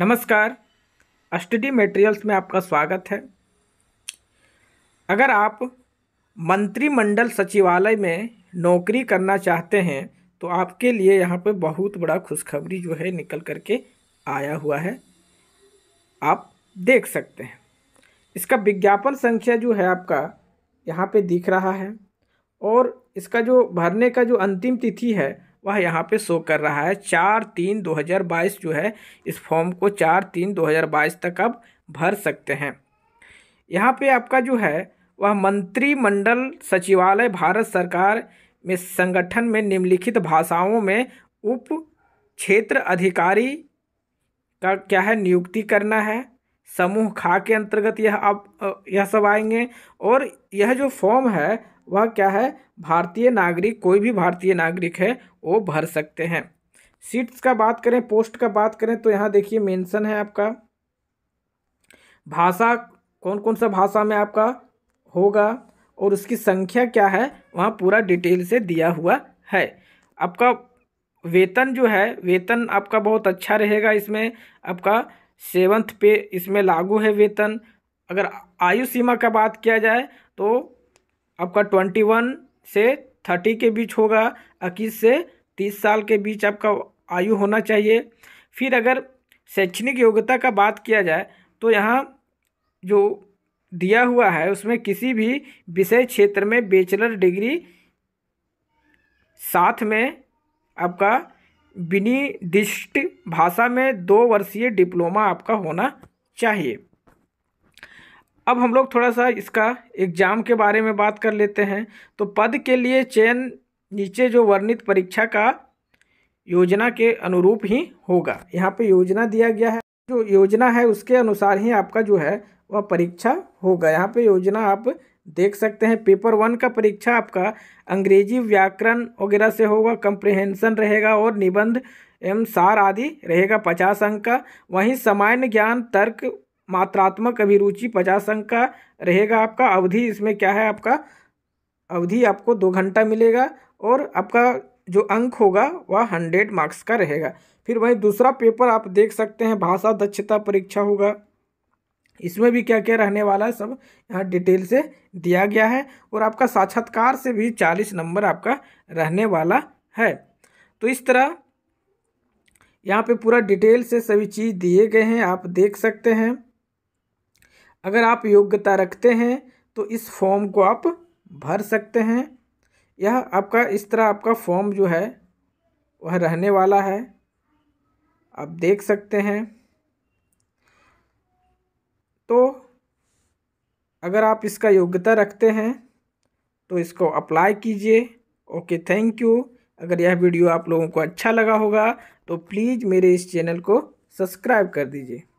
नमस्कार study materials में आपका स्वागत है अगर आप मंत्रिमंडल सचिवालय में नौकरी करना चाहते हैं तो आपके लिए यहाँ पर बहुत बड़ा खुशखबरी जो है निकल करके आया हुआ है आप देख सकते हैं इसका विज्ञापन संख्या जो है आपका यहाँ पे दिख रहा है और इसका जो भरने का जो अंतिम तिथि है वह यहाँ पे शो कर रहा है चार तीन दो हज़ार बाईस जो है इस फॉर्म को चार तीन दो हज़ार बाईस तक आप भर सकते हैं यहाँ पे आपका जो है वह मंत्रिमंडल सचिवालय भारत सरकार में संगठन में निम्नलिखित भाषाओं में उप क्षेत्र अधिकारी का क्या है नियुक्ति करना है समूह खा के अंतर्गत यह आप यह सब आएंगे और यह जो फॉर्म है वह क्या है भारतीय नागरिक कोई भी भारतीय नागरिक है वो भर सकते हैं सीट्स का बात करें पोस्ट का बात करें तो यहाँ देखिए मेंशन है आपका भाषा कौन कौन सा भाषा में आपका होगा और उसकी संख्या क्या है वहाँ पूरा डिटेल से दिया हुआ है आपका वेतन जो है वेतन आपका बहुत अच्छा रहेगा इसमें आपका सेवन्थ पे इसमें लागू है वेतन अगर आयु सीमा का बात किया जाए तो आपका ट्वेंटी वन से थर्टी के बीच होगा इक्कीस से तीस साल के बीच आपका आयु होना चाहिए फिर अगर शैक्षणिक योग्यता का बात किया जाए तो यहाँ जो दिया हुआ है उसमें किसी भी विषय क्षेत्र में बेचलर डिग्री साथ में आपका विनिदिष्ट भाषा में दो वर्षीय डिप्लोमा आपका होना चाहिए अब हम लोग थोड़ा सा इसका एग्ज़ाम के बारे में बात कर लेते हैं तो पद के लिए चयन नीचे जो वर्णित परीक्षा का योजना के अनुरूप ही होगा यहाँ पे योजना दिया गया है जो योजना है उसके अनुसार ही आपका जो है वह परीक्षा होगा यहाँ पे योजना आप देख सकते हैं पेपर वन का परीक्षा आपका अंग्रेजी व्याकरण वगैरह से होगा कंप्रिहेंसन रहेगा और निबंध एवं सार आदि रहेगा पचास अंक का वहीं सामान्य ज्ञान तर्क मात्रात्मक अभिरुचि पचास अंक का रहेगा आपका अवधि इसमें क्या है आपका अवधि आपको दो घंटा मिलेगा और आपका जो अंक होगा वह हंड्रेड मार्क्स का रहेगा फिर वहीं दूसरा पेपर आप देख सकते हैं भाषा दक्षता परीक्षा होगा इसमें भी क्या क्या रहने वाला है सब यहाँ डिटेल से दिया गया है और आपका साक्षात्कार से भी चालीस नंबर आपका रहने वाला है तो इस तरह यहाँ पे पूरा डिटेल से सभी चीज़ दिए गए हैं आप देख सकते हैं अगर आप योग्यता रखते हैं तो इस फॉर्म को आप भर सकते हैं यह आपका इस तरह आपका फॉर्म जो है वह रहने वाला है आप देख सकते हैं अगर आप इसका योग्यता रखते हैं तो इसको अप्लाई कीजिए ओके थैंक यू अगर यह वीडियो आप लोगों को अच्छा लगा होगा तो प्लीज़ मेरे इस चैनल को सब्सक्राइब कर दीजिए